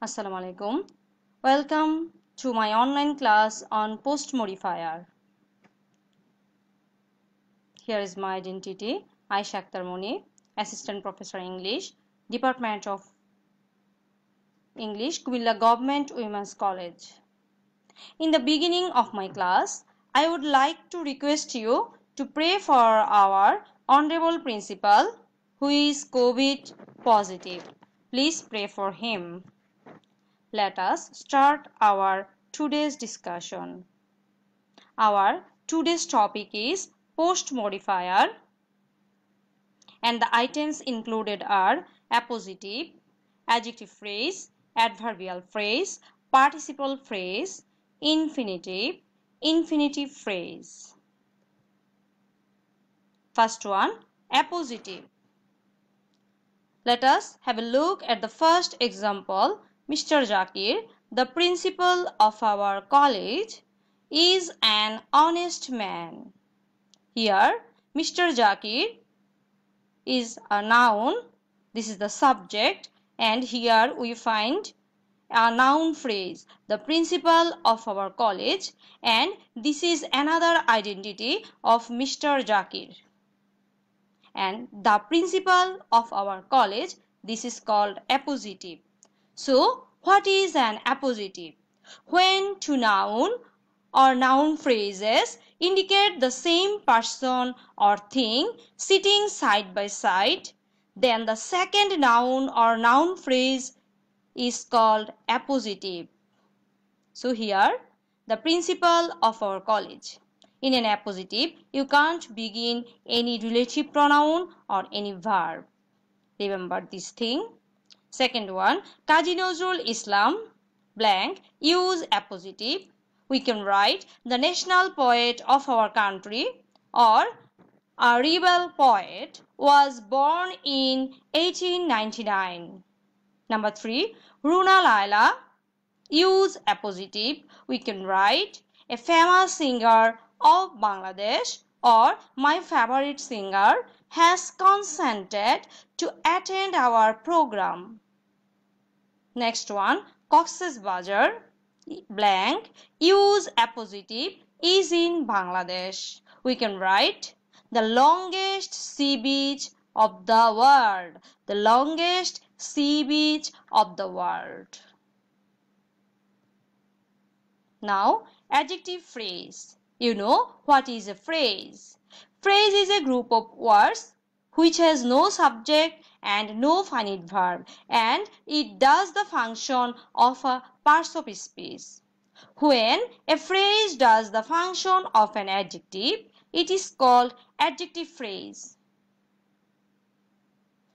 Assalamualaikum. alaikum. Welcome to my online class on post modifier. Here is my identity. I Shakhtar Assistant Professor English, Department of English, Kumilla Government Women's College. In the beginning of my class, I would like to request you to pray for our Honorable Principal who is COVID positive. Please pray for him. Let us start our today's discussion. Our today's topic is post modifier and the items included are appositive, adjective phrase, adverbial phrase, participle phrase, infinitive, infinitive phrase. First one, appositive. Let us have a look at the first example Mr. Jakir, the principal of our college, is an honest man. Here, Mr. Jakir is a noun. This is the subject and here we find a noun phrase the principal of our college and this is another identity of Mr. Jakir. and the principal of our college this is called appositive so, what is an appositive? When two noun or noun phrases indicate the same person or thing sitting side by side, then the second noun or noun phrase is called appositive. So here, the principal of our college. In an appositive, you can't begin any relative pronoun or any verb. Remember this thing. Second one, Kaji Nazrul Islam, blank, use appositive. We can write the national poet of our country or a rebel poet was born in 1899. Number three, Runa Laila, use appositive. We can write a famous singer of Bangladesh or my favorite singer has consented to attend our program. Next one, Cox's Bazar, blank, use appositive, is in Bangladesh. We can write the longest sea beach of the world. The longest sea beach of the world. Now, adjective phrase. You know what is a phrase. Phrase is a group of words which has no subject and no finite verb and it does the function of a parse of speech. When a phrase does the function of an adjective, it is called adjective phrase.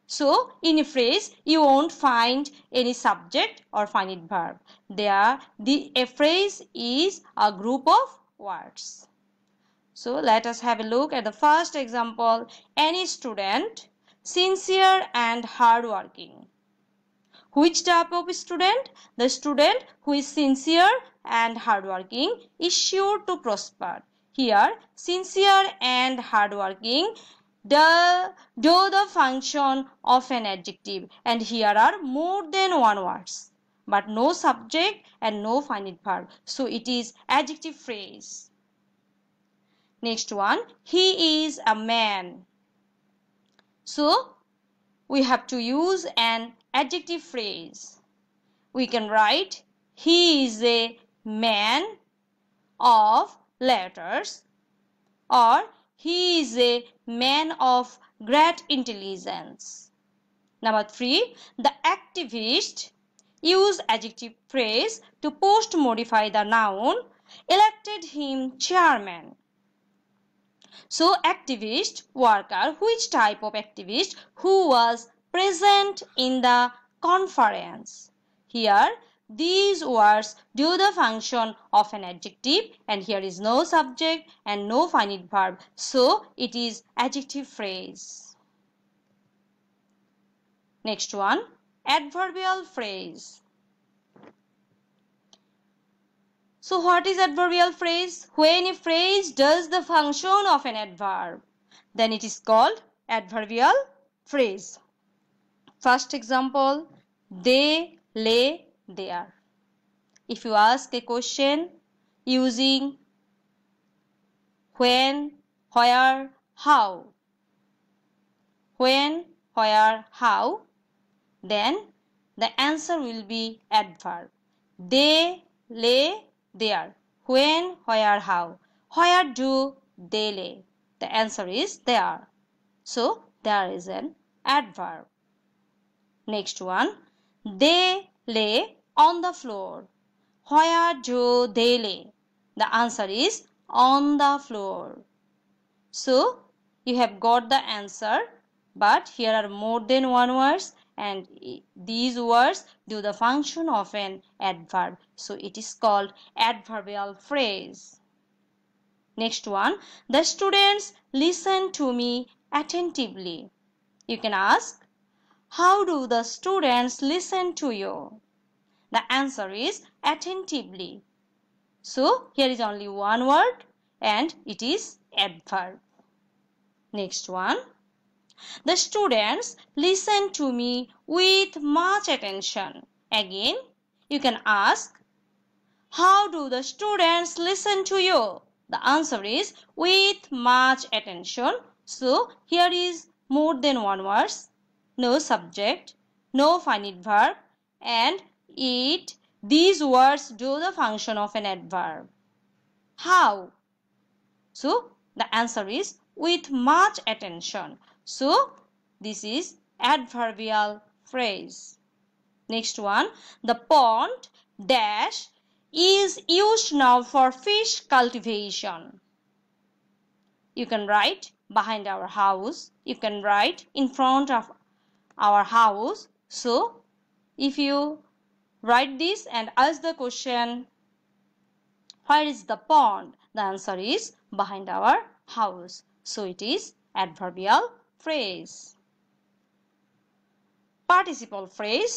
So, in a phrase, you won't find any subject or finite verb. There, the, a phrase is a group of words. So let us have a look at the first example. Any student, sincere and hardworking. Which type of student? The student who is sincere and hardworking is sure to prosper. Here, sincere and hardworking the, do the function of an adjective and here are more than one words but no subject and no finite verb so it is adjective phrase Next one, he is a man. So, we have to use an adjective phrase. We can write, he is a man of letters or he is a man of great intelligence. Number three, the activist use adjective phrase to post modify the noun elected him chairman so activist worker, which type of activist who was present in the conference. Here these words do the function of an adjective and here is no subject and no finite verb. So it is adjective phrase. Next one adverbial phrase. So what is adverbial phrase? When a phrase does the function of an adverb, then it is called adverbial phrase. First example, they lay there. If you ask a question using when, where, how, when, where, how, then the answer will be adverb. They lay there. When, where, how. Where do they lay? The answer is there. So there is an adverb. Next one. They lay on the floor. Where do they lay? The answer is on the floor. So you have got the answer but here are more than one words and these words do the function of an adverb so it is called adverbial phrase next one the students listen to me attentively you can ask how do the students listen to you the answer is attentively so here is only one word and it is adverb next one the students listen to me with much attention. Again, you can ask, How do the students listen to you? The answer is with much attention. So, here is more than one verse, no subject, no finite verb, and it. These words do the function of an adverb. How? So, the answer is with much attention. So this is adverbial phrase. Next one, the pond dash is used now for fish cultivation. You can write behind our house. You can write in front of our house. So if you write this and ask the question, where is the pond? The answer is behind our house. So it is adverbial phrase. Participle phrase.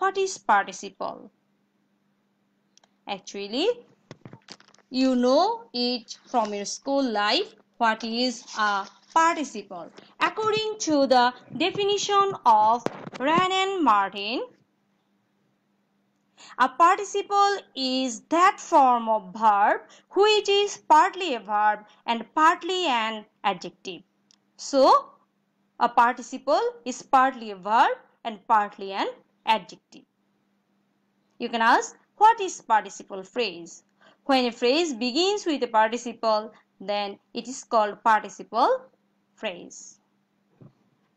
What is participle? Actually, you know it from your school life. What is a participle? According to the definition of Ran and Martin, a participle is that form of verb which is partly a verb and partly an adjective. So, a participle is partly a verb and partly an adjective. You can ask, what is participle phrase? When a phrase begins with a participle, then it is called participle phrase.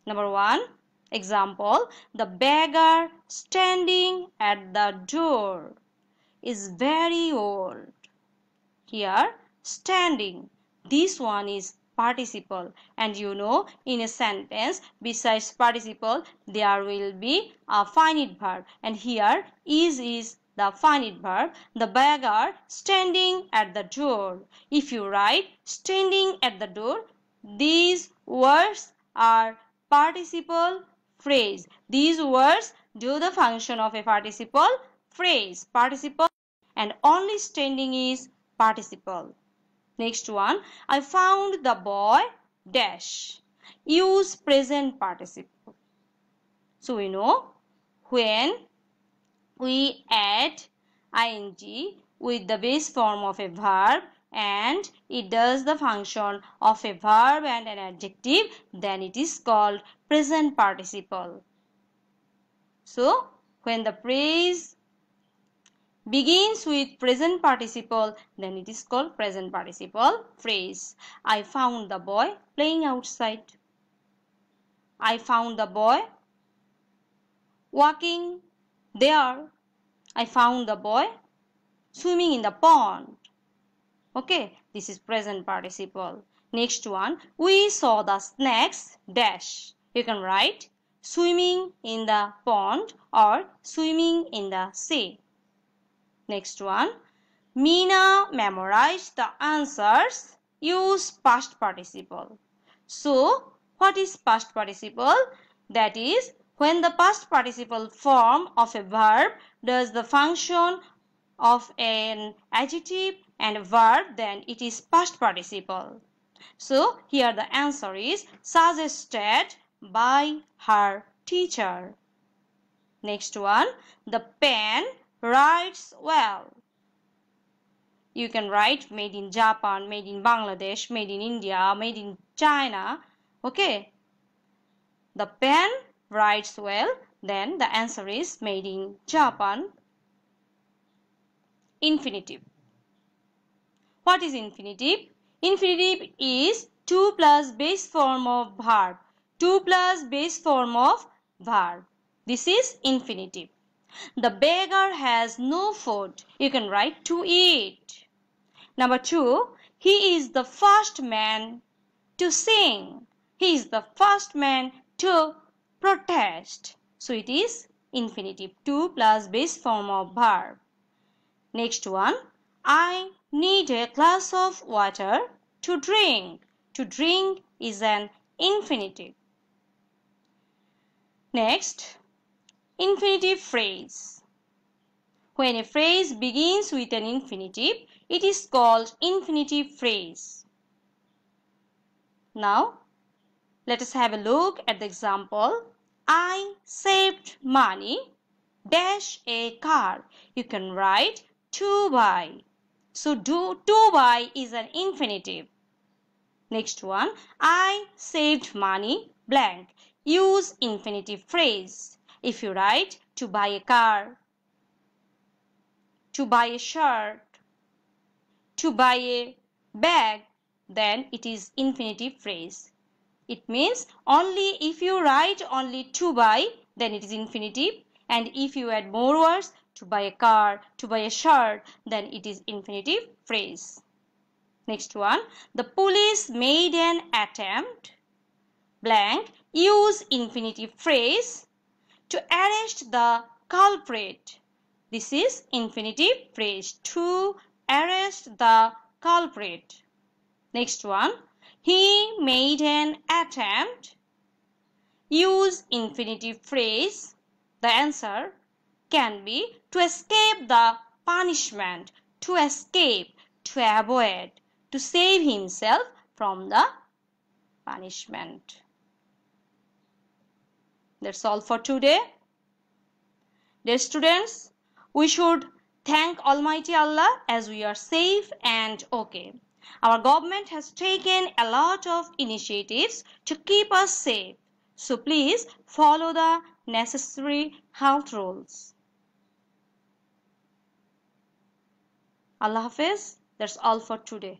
Number one, example, the beggar standing at the door is very old. Here, standing, this one is participle and you know in a sentence besides participle there will be a finite verb and here is is the finite verb the beggar standing at the door if you write standing at the door these words are participle phrase these words do the function of a participle phrase participle and only standing is participle Next one, I found the boy dash. Use present participle. So we know when we add ing with the base form of a verb and it does the function of a verb and an adjective then it is called present participle. So when the phrase begins with present participle then it is called present participle phrase. I found the boy playing outside. I found the boy walking there. I found the boy swimming in the pond. Okay, this is present participle. Next one, we saw the snakes dash. You can write swimming in the pond or swimming in the sea. Next one. Mina memorized the answers. Use past participle. So, what is past participle? That is, when the past participle form of a verb does the function of an adjective and a verb, then it is past participle. So, here the answer is suggested by her teacher. Next one, the pen writes well. You can write made in Japan, made in Bangladesh, made in India, made in China. Okay. The pen writes well. Then the answer is made in Japan. Infinitive. What is infinitive? Infinitive is 2 plus base form of verb. 2 plus base form of verb. This is infinitive. The beggar has no food. You can write to eat. Number two, he is the first man to sing. He is the first man to protest. So it is infinitive. To plus base form of verb. Next one, I need a glass of water to drink. To drink is an infinitive. Next, Infinitive phrase. When a phrase begins with an infinitive, it is called infinitive phrase. Now, let us have a look at the example. I saved money dash a car. You can write to buy. So do to buy is an infinitive. Next one, I saved money blank. Use infinitive phrase. If you write to buy a car, to buy a shirt, to buy a bag, then it is infinitive phrase. It means only if you write only to buy, then it is infinitive. And if you add more words, to buy a car, to buy a shirt, then it is infinitive phrase. Next one, the police made an attempt, blank, use infinitive phrase to arrest the culprit. This is infinitive phrase to arrest the culprit. Next one, he made an attempt. Use infinitive phrase. The answer can be to escape the punishment, to escape, to avoid, to save himself from the punishment. That's all for today. Dear students, we should thank Almighty Allah as we are safe and okay. Our government has taken a lot of initiatives to keep us safe. So please follow the necessary health rules. Allah Hafiz, that's all for today.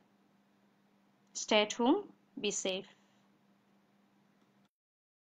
Stay at home, be safe.